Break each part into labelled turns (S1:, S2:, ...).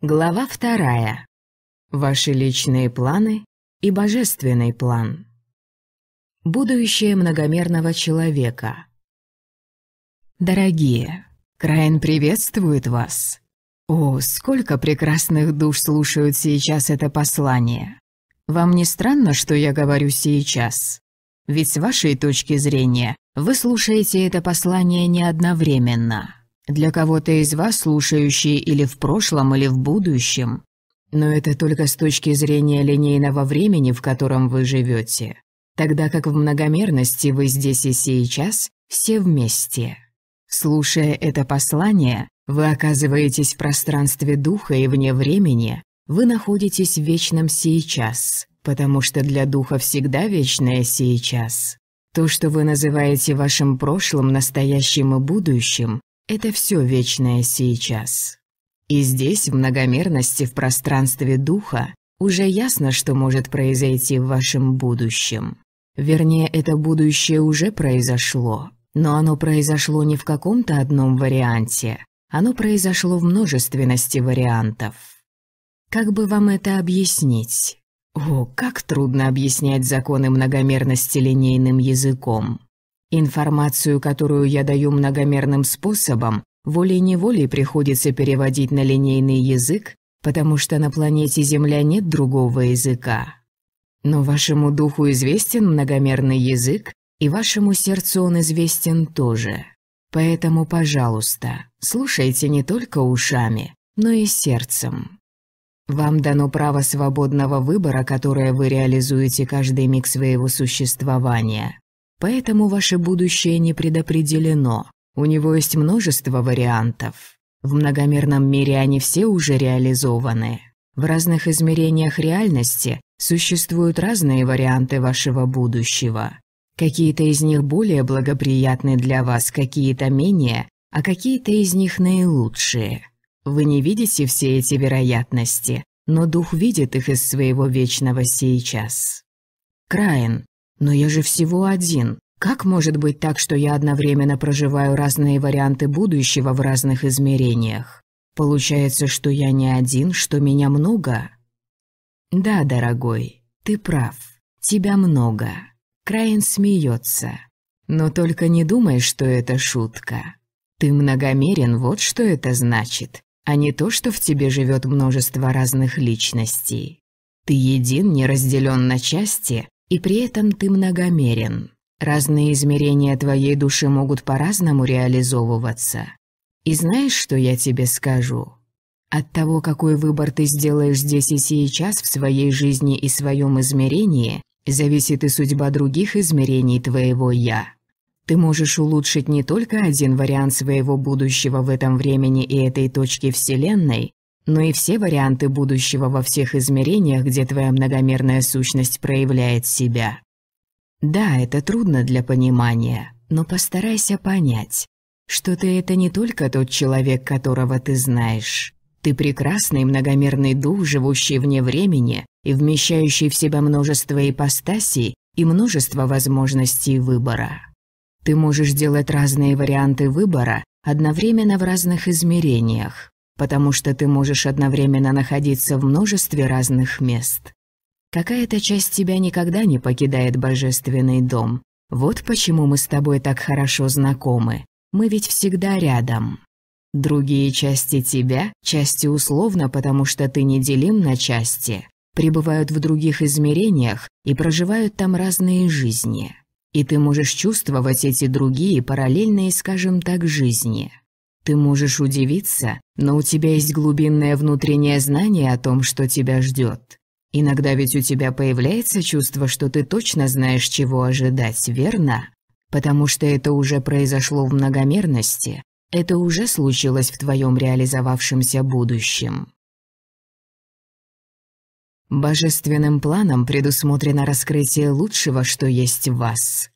S1: Глава вторая. Ваши личные планы и божественный план. Будущее многомерного человека. Дорогие, Крайн приветствует вас. О, сколько прекрасных душ слушают сейчас это послание. Вам не странно, что я говорю сейчас? Ведь с вашей точки зрения вы слушаете это послание не одновременно. Для кого-то из вас, слушающий, или в прошлом, или в будущем. Но это только с точки зрения линейного времени, в котором вы живете. Тогда как в многомерности вы здесь и сейчас, все вместе. Слушая это послание, вы оказываетесь в пространстве духа и вне времени, вы находитесь в вечном сейчас, потому что для духа всегда вечное сейчас. То, что вы называете вашим прошлым, настоящим и будущим, это все вечное сейчас. И здесь, в многомерности в пространстве духа, уже ясно, что может произойти в вашем будущем. Вернее, это будущее уже произошло, но оно произошло не в каком-то одном варианте, оно произошло в множественности вариантов. Как бы вам это объяснить? О, как трудно объяснять законы многомерности линейным языком. Информацию, которую я даю многомерным способом, волей-неволей приходится переводить на линейный язык, потому что на планете Земля нет другого языка. Но вашему духу известен многомерный язык, и вашему сердцу он известен тоже. Поэтому, пожалуйста, слушайте не только ушами, но и сердцем. Вам дано право свободного выбора, которое вы реализуете каждый миг своего существования. Поэтому ваше будущее не предопределено. У него есть множество вариантов. В многомерном мире они все уже реализованы. В разных измерениях реальности существуют разные варианты вашего будущего. Какие-то из них более благоприятны для вас, какие-то менее, а какие-то из них наилучшие. Вы не видите все эти вероятности, но дух видит их из своего вечного сейчас. Краин, но я же всего один. Как может быть так, что я одновременно проживаю разные варианты будущего в разных измерениях? Получается, что я не один, что меня много? Да, дорогой, ты прав. Тебя много. Краин смеется. Но только не думай, что это шутка. Ты многомерен, вот что это значит, а не то, что в тебе живет множество разных личностей. Ты един, не разделен на части, и при этом ты многомерен. Разные измерения твоей души могут по-разному реализовываться. И знаешь, что я тебе скажу? От того, какой выбор ты сделаешь здесь и сейчас в своей жизни и своем измерении, зависит и судьба других измерений твоего «я». Ты можешь улучшить не только один вариант своего будущего в этом времени и этой точке Вселенной, но ну и все варианты будущего во всех измерениях, где твоя многомерная сущность проявляет себя. Да, это трудно для понимания, но постарайся понять, что ты — это не только тот человек, которого ты знаешь. Ты прекрасный многомерный дух, живущий вне времени и вмещающий в себя множество ипостасей и множество возможностей выбора. Ты можешь делать разные варианты выбора одновременно в разных измерениях потому что ты можешь одновременно находиться в множестве разных мест. Какая-то часть тебя никогда не покидает божественный дом. Вот почему мы с тобой так хорошо знакомы. Мы ведь всегда рядом. Другие части тебя, части условно, потому что ты неделим на части, пребывают в других измерениях и проживают там разные жизни. И ты можешь чувствовать эти другие параллельные, скажем так, жизни. Ты можешь удивиться, но у тебя есть глубинное внутреннее знание о том, что тебя ждет. Иногда ведь у тебя появляется чувство, что ты точно знаешь, чего ожидать, верно? Потому что это уже произошло в многомерности, это уже случилось в твоем реализовавшемся будущем. Божественным планом предусмотрено раскрытие лучшего, что есть в вас.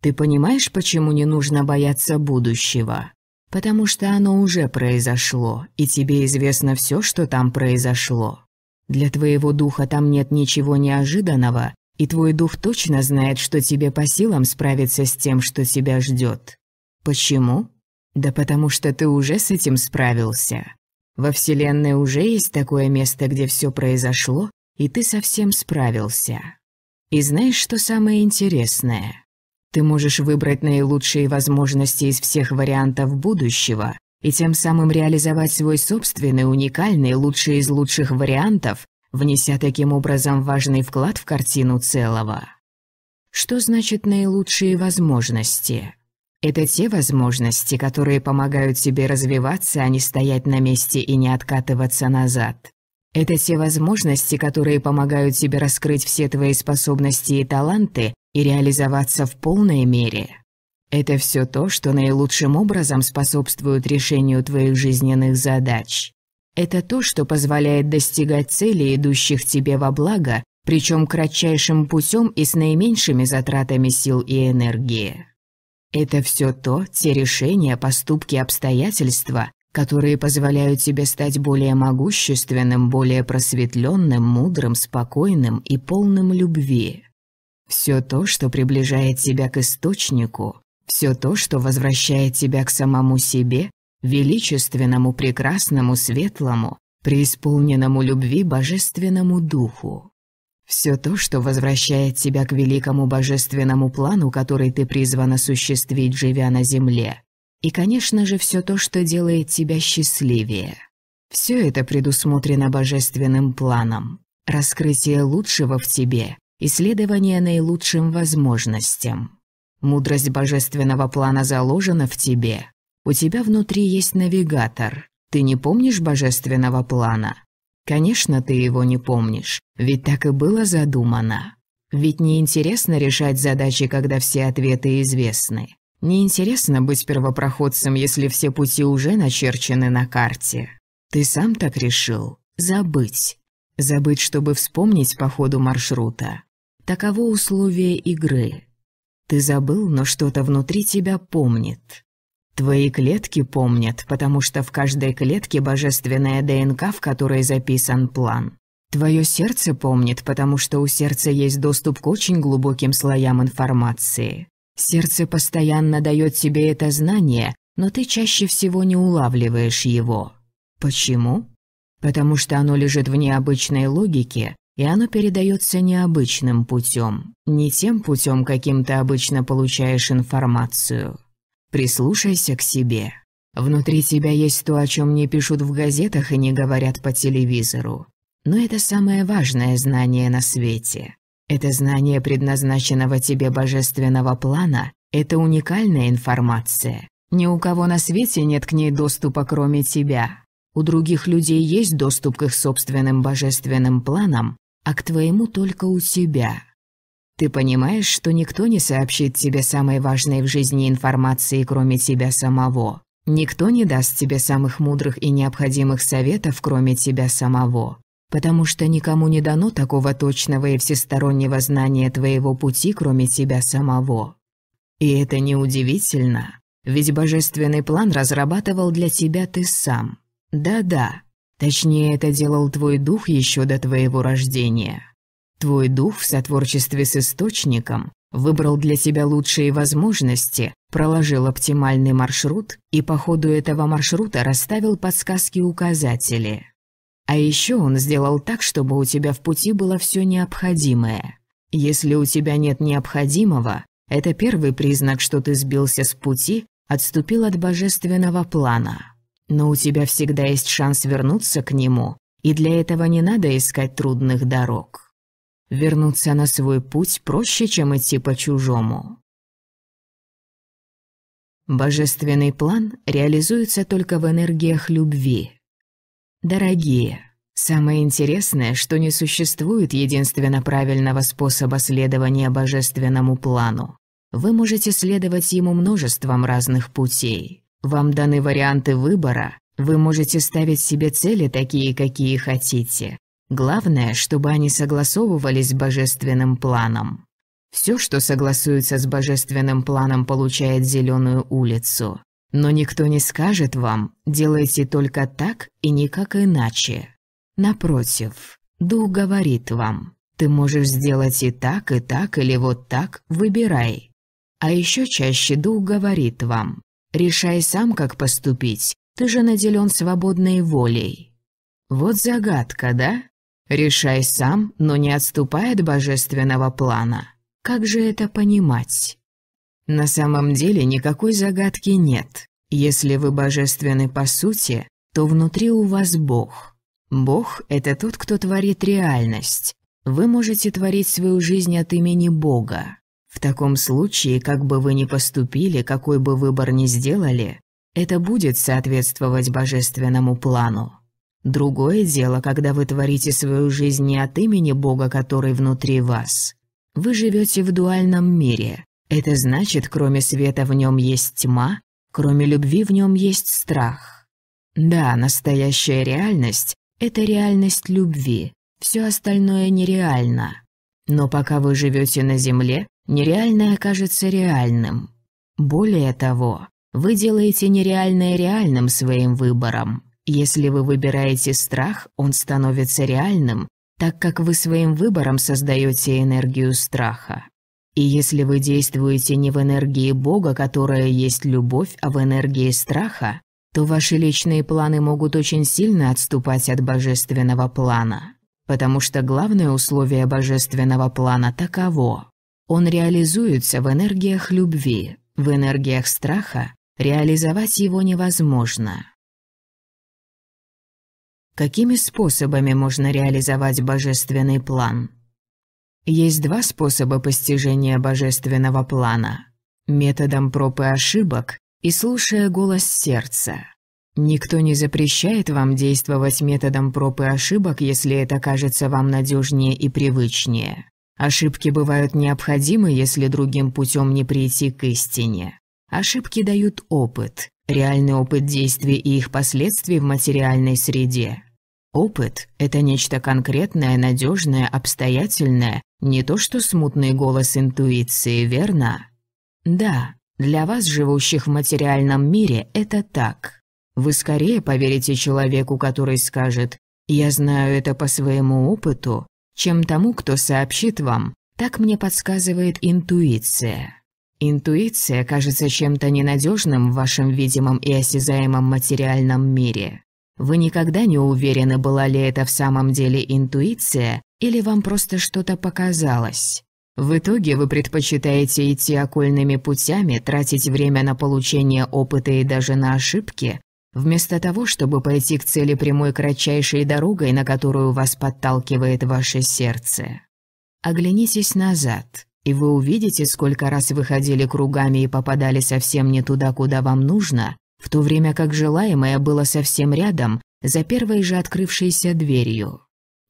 S1: Ты понимаешь, почему не нужно бояться будущего? потому что оно уже произошло, и тебе известно все, что там произошло. Для твоего духа там нет ничего неожиданного, и твой дух точно знает, что тебе по силам справиться с тем, что тебя ждет. Почему? Да потому что ты уже с этим справился. Во Вселенной уже есть такое место, где все произошло, и ты совсем справился. И знаешь, что самое интересное? Ты можешь выбрать наилучшие возможности из всех вариантов будущего и тем самым реализовать свой собственный уникальный лучший из лучших вариантов, внеся таким образом важный вклад в картину целого. Что значит наилучшие возможности? Это те возможности, которые помогают тебе развиваться, а не стоять на месте и не откатываться назад. Это те возможности, которые помогают тебе раскрыть все твои способности и таланты и реализоваться в полной мере. Это все то, что наилучшим образом способствует решению твоих жизненных задач. Это то, что позволяет достигать целей, идущих тебе во благо, причем кратчайшим путем и с наименьшими затратами сил и энергии. Это все то, те решения, поступки, обстоятельства, которые позволяют тебе стать более могущественным, более просветленным, мудрым, спокойным и полным любви. Все то, что приближает тебя к источнику, все то, что возвращает тебя к самому себе, величественному, прекрасному, светлому, преисполненному любви божественному духу. Все то, что возвращает тебя к великому божественному плану, который ты призван осуществить, живя на земле, и, конечно же, все то, что делает тебя счастливее. Все это предусмотрено божественным планом. Раскрытие лучшего в тебе, исследование наилучшим возможностям. Мудрость божественного плана заложена в тебе. У тебя внутри есть навигатор. Ты не помнишь божественного плана? Конечно, ты его не помнишь, ведь так и было задумано. Ведь неинтересно решать задачи, когда все ответы известны. Неинтересно быть первопроходцем, если все пути уже начерчены на карте. Ты сам так решил. Забыть. Забыть, чтобы вспомнить по ходу маршрута. Таково условие игры. Ты забыл, но что-то внутри тебя помнит. Твои клетки помнят, потому что в каждой клетке божественная ДНК, в которой записан план. Твое сердце помнит, потому что у сердца есть доступ к очень глубоким слоям информации. Сердце постоянно дает тебе это знание, но ты чаще всего не улавливаешь его. Почему? Потому что оно лежит в необычной логике, и оно передается необычным путем, не тем путем, каким ты обычно получаешь информацию. Прислушайся к себе. Внутри тебя есть то, о чем не пишут в газетах и не говорят по телевизору. Но это самое важное знание на свете. Это знание предназначенного тебе божественного плана – это уникальная информация. Ни у кого на свете нет к ней доступа, кроме тебя. У других людей есть доступ к их собственным божественным планам, а к твоему только у тебя. Ты понимаешь, что никто не сообщит тебе самой важной в жизни информации, кроме тебя самого. Никто не даст тебе самых мудрых и необходимых советов, кроме тебя самого потому что никому не дано такого точного и всестороннего знания твоего пути, кроме тебя самого. И это неудивительно, ведь божественный план разрабатывал для тебя ты сам. Да-да, точнее это делал твой дух еще до твоего рождения. Твой дух в сотворчестве с Источником выбрал для тебя лучшие возможности, проложил оптимальный маршрут и по ходу этого маршрута расставил подсказки-указатели. А еще он сделал так, чтобы у тебя в пути было все необходимое. Если у тебя нет необходимого, это первый признак, что ты сбился с пути, отступил от божественного плана. Но у тебя всегда есть шанс вернуться к нему, и для этого не надо искать трудных дорог. Вернуться на свой путь проще, чем идти по чужому. Божественный план реализуется только в энергиях любви – Дорогие, самое интересное, что не существует единственно правильного способа следования божественному плану. Вы можете следовать ему множеством разных путей. Вам даны варианты выбора, вы можете ставить себе цели такие, какие хотите. Главное, чтобы они согласовывались с божественным планом. Все, что согласуется с божественным планом, получает зеленую улицу. Но никто не скажет вам, делайте только так и никак иначе. Напротив, дух говорит вам, ты можешь сделать и так, и так, или вот так, выбирай. А еще чаще дух говорит вам, решай сам, как поступить, ты же наделен свободной волей. Вот загадка, да? Решай сам, но не отступай от божественного плана. Как же это понимать? На самом деле никакой загадки нет. Если вы божественны по сути, то внутри у вас Бог. Бог – это тот, кто творит реальность. Вы можете творить свою жизнь от имени Бога. В таком случае, как бы вы ни поступили, какой бы выбор ни сделали, это будет соответствовать божественному плану. Другое дело, когда вы творите свою жизнь не от имени Бога, который внутри вас. Вы живете в дуальном мире, это значит, кроме света в нем есть тьма, кроме любви в нем есть страх. Да, настоящая реальность – это реальность любви, все остальное нереально. Но пока вы живете на Земле, нереальное кажется реальным. Более того, вы делаете нереальное реальным своим выбором. Если вы выбираете страх, он становится реальным, так как вы своим выбором создаете энергию страха. И если вы действуете не в энергии Бога, которая есть любовь, а в энергии страха, то ваши личные планы могут очень сильно отступать от божественного плана. Потому что главное условие божественного плана таково. Он реализуется в энергиях любви, в энергиях страха, реализовать его невозможно. Какими способами можно реализовать божественный план? Есть два способа постижения божественного плана. Методом проб и ошибок и слушая голос сердца. Никто не запрещает вам действовать методом проб и ошибок, если это кажется вам надежнее и привычнее. Ошибки бывают необходимы, если другим путем не прийти к истине. Ошибки дают опыт, реальный опыт действий и их последствий в материальной среде. Опыт – это нечто конкретное, надежное, обстоятельное, не то что смутный голос интуиции, верно? Да, для вас, живущих в материальном мире, это так. Вы скорее поверите человеку, который скажет «Я знаю это по своему опыту», чем тому, кто сообщит вам «Так мне подсказывает интуиция». Интуиция кажется чем-то ненадежным в вашем видимом и осязаемом материальном мире. Вы никогда не уверены, была ли это в самом деле интуиция, или вам просто что-то показалось. В итоге вы предпочитаете идти окольными путями, тратить время на получение опыта и даже на ошибки, вместо того, чтобы пойти к цели прямой кратчайшей дорогой, на которую вас подталкивает ваше сердце. Оглянитесь назад, и вы увидите, сколько раз вы ходили кругами и попадали совсем не туда, куда вам нужно, в то время как желаемое было совсем рядом, за первой же открывшейся дверью.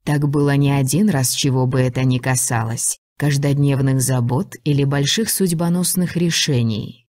S1: Так было не один раз, чего бы это ни касалось, каждодневных забот или больших судьбоносных решений.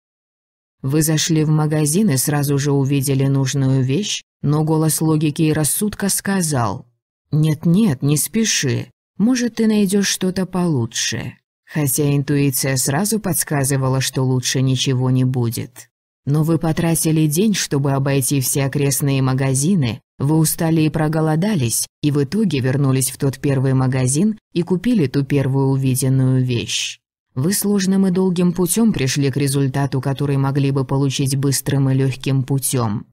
S1: Вы зашли в магазин и сразу же увидели нужную вещь, но голос логики и рассудка сказал «Нет-нет, не спеши, может, ты найдешь что-то получше». Хотя интуиция сразу подсказывала, что лучше ничего не будет. Но вы потратили день, чтобы обойти все окрестные магазины, вы устали и проголодались, и в итоге вернулись в тот первый магазин и купили ту первую увиденную вещь. Вы сложным и долгим путем пришли к результату, который могли бы получить быстрым и легким путем.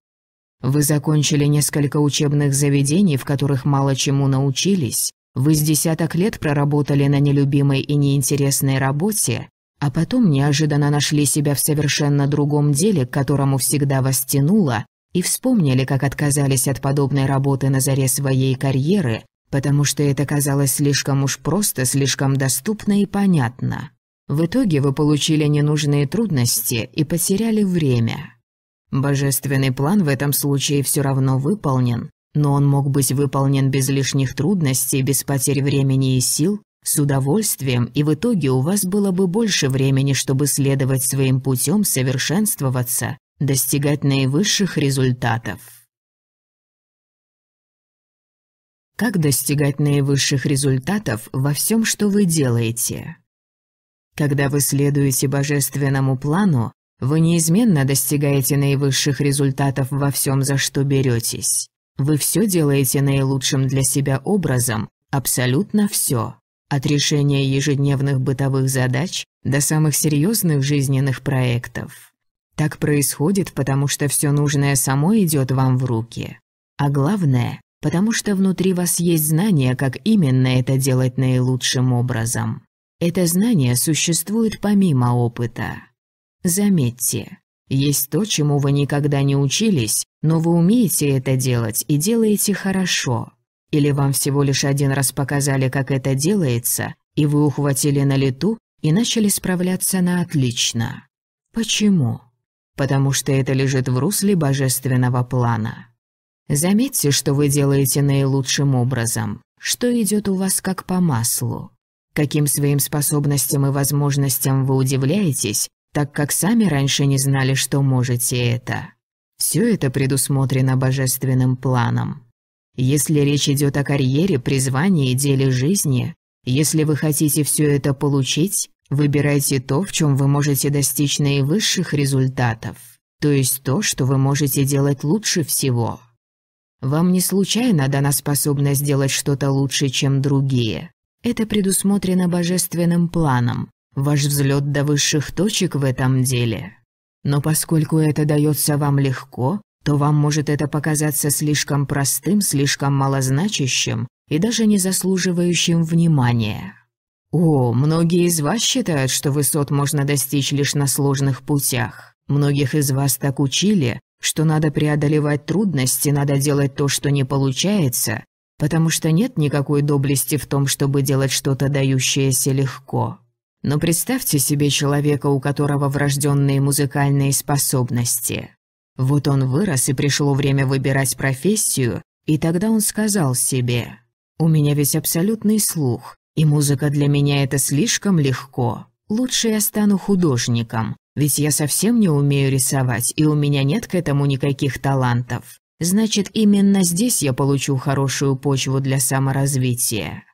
S1: Вы закончили несколько учебных заведений, в которых мало чему научились, вы с десяток лет проработали на нелюбимой и неинтересной работе, а потом неожиданно нашли себя в совершенно другом деле, к которому всегда вас тянуло, и вспомнили, как отказались от подобной работы на заре своей карьеры, потому что это казалось слишком уж просто, слишком доступно и понятно. В итоге вы получили ненужные трудности и потеряли время. Божественный план в этом случае все равно выполнен, но он мог быть выполнен без лишних трудностей, без потерь времени и сил, с удовольствием, и в итоге у вас было бы больше времени, чтобы следовать своим путем, совершенствоваться, достигать наивысших результатов. Как достигать наивысших результатов во всем, что вы делаете? Когда вы следуете божественному плану, вы неизменно достигаете наивысших результатов во всем, за что беретесь. Вы все делаете наилучшим для себя образом, абсолютно все. От решения ежедневных бытовых задач до самых серьезных жизненных проектов. Так происходит, потому что все нужное само идет вам в руки. А главное, потому что внутри вас есть знание, как именно это делать наилучшим образом. Это знание существует помимо опыта. Заметьте, есть то, чему вы никогда не учились, но вы умеете это делать и делаете хорошо. Или вам всего лишь один раз показали, как это делается, и вы ухватили на лету и начали справляться на отлично? Почему? Потому что это лежит в русле божественного плана. Заметьте, что вы делаете наилучшим образом, что идет у вас как по маслу. Каким своим способностям и возможностям вы удивляетесь, так как сами раньше не знали, что можете это. Все это предусмотрено божественным планом. Если речь идет о карьере, призвании, деле жизни, если вы хотите все это получить, выбирайте то, в чем вы можете достичь наивысших результатов, то есть то, что вы можете делать лучше всего. Вам не случайно дана способность делать что-то лучше, чем другие. Это предусмотрено божественным планом, ваш взлет до высших точек в этом деле. Но поскольку это дается вам легко, то вам может это показаться слишком простым, слишком малозначащим и даже не заслуживающим внимания. О, многие из вас считают, что высот можно достичь лишь на сложных путях. Многих из вас так учили, что надо преодолевать трудности, надо делать то, что не получается, потому что нет никакой доблести в том, чтобы делать что-то дающееся легко. Но представьте себе человека, у которого врожденные музыкальные способности. Вот он вырос, и пришло время выбирать профессию, и тогда он сказал себе, «У меня весь абсолютный слух, и музыка для меня это слишком легко. Лучше я стану художником, ведь я совсем не умею рисовать, и у меня нет к этому никаких талантов. Значит, именно здесь я получу хорошую почву для саморазвития».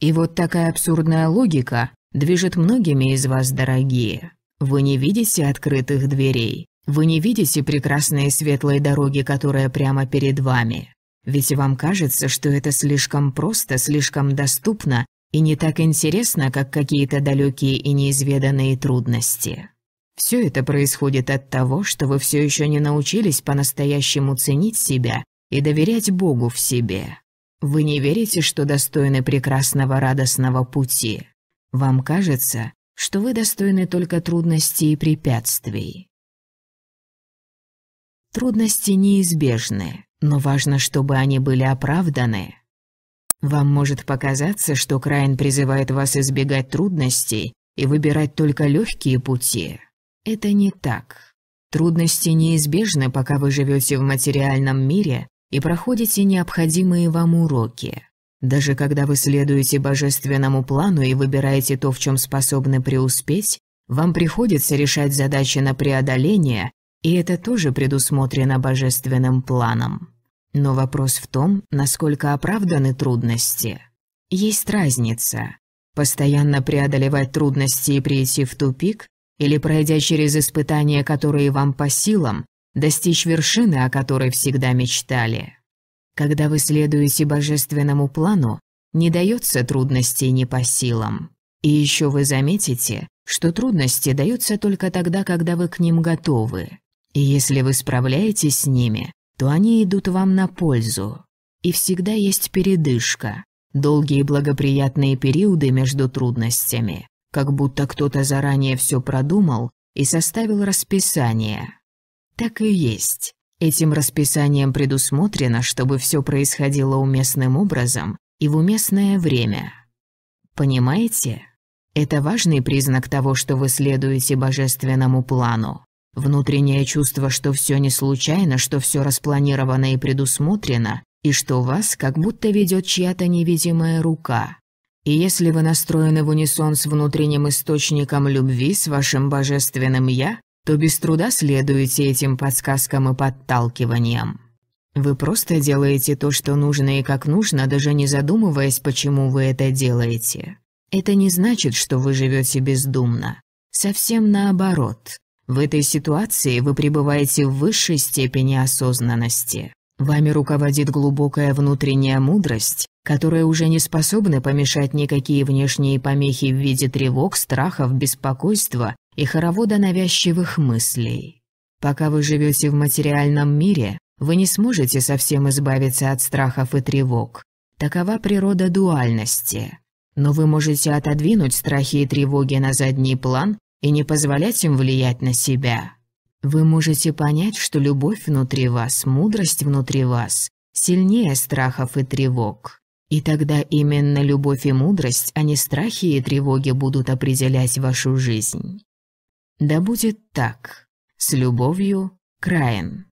S1: И вот такая абсурдная логика движет многими из вас, дорогие. Вы не видите открытых дверей, вы не видите прекрасные светлые дороги, которая прямо перед вами. Ведь вам кажется, что это слишком просто, слишком доступно и не так интересно, как какие-то далекие и неизведанные трудности. Все это происходит от того, что вы все еще не научились по-настоящему ценить себя и доверять Богу в себе. Вы не верите, что достойны прекрасного радостного пути. Вам кажется, что вы достойны только трудностей и препятствий. Трудности неизбежны, но важно, чтобы они были оправданы. Вам может показаться, что Крайн призывает вас избегать трудностей и выбирать только легкие пути. Это не так. Трудности неизбежны, пока вы живете в материальном мире и проходите необходимые вам уроки. Даже когда вы следуете божественному плану и выбираете то, в чем способны преуспеть, вам приходится решать задачи на преодоление и это тоже предусмотрено божественным планом. Но вопрос в том, насколько оправданы трудности. Есть разница. Постоянно преодолевать трудности и прийти в тупик, или пройдя через испытания, которые вам по силам, достичь вершины, о которой всегда мечтали. Когда вы следуете божественному плану, не дается трудностей не по силам. И еще вы заметите, что трудности даются только тогда, когда вы к ним готовы. И если вы справляетесь с ними, то они идут вам на пользу. И всегда есть передышка, долгие благоприятные периоды между трудностями, как будто кто-то заранее все продумал и составил расписание. Так и есть. Этим расписанием предусмотрено, чтобы все происходило уместным образом и в уместное время. Понимаете? Это важный признак того, что вы следуете божественному плану. Внутреннее чувство, что все не случайно, что все распланировано и предусмотрено, и что вас как будто ведет чья-то невидимая рука. И если вы настроены в унисон с внутренним источником любви, с вашим божественным «я», то без труда следуете этим подсказкам и подталкиваниям. Вы просто делаете то, что нужно и как нужно, даже не задумываясь, почему вы это делаете. Это не значит, что вы живете бездумно. Совсем наоборот. В этой ситуации вы пребываете в высшей степени осознанности. Вами руководит глубокая внутренняя мудрость, которая уже не способна помешать никакие внешние помехи в виде тревог, страхов, беспокойства и хоровода навязчивых мыслей. Пока вы живете в материальном мире, вы не сможете совсем избавиться от страхов и тревог. Такова природа дуальности. Но вы можете отодвинуть страхи и тревоги на задний план и не позволять им влиять на себя. Вы можете понять, что любовь внутри вас, мудрость внутри вас сильнее страхов и тревог. И тогда именно любовь и мудрость, а не страхи и тревоги будут определять вашу жизнь. Да будет так. С любовью, Краин.